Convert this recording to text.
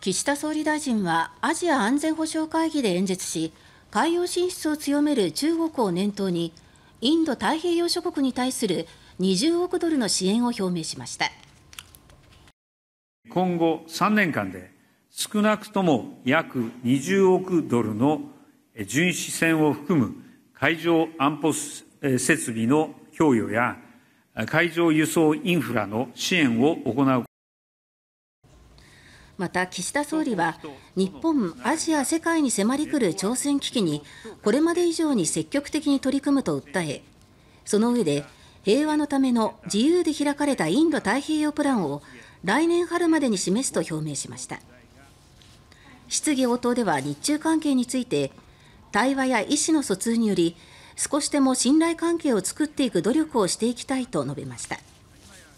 岸田総理大臣はアジア安全保障会議で演説し海洋進出を強める中国を念頭にインド太平洋諸国に対する20億ドルの支援を表明しました今後3年間で少なくとも約20億ドルの巡視船を含む海上安保設備の供与や海上輸送インフラの支援を行うまた、岸田総理は日本、アジア、世界に迫り来る挑戦危機にこれまで以上に積極的に取り組むと訴えその上で平和のための自由で開かれたインド太平洋プランを来年春までに示すと表明しました質疑応答では日中関係について対話や意思の疎通により少しでも信頼関係を作っていく努力をしていきたいと述べました。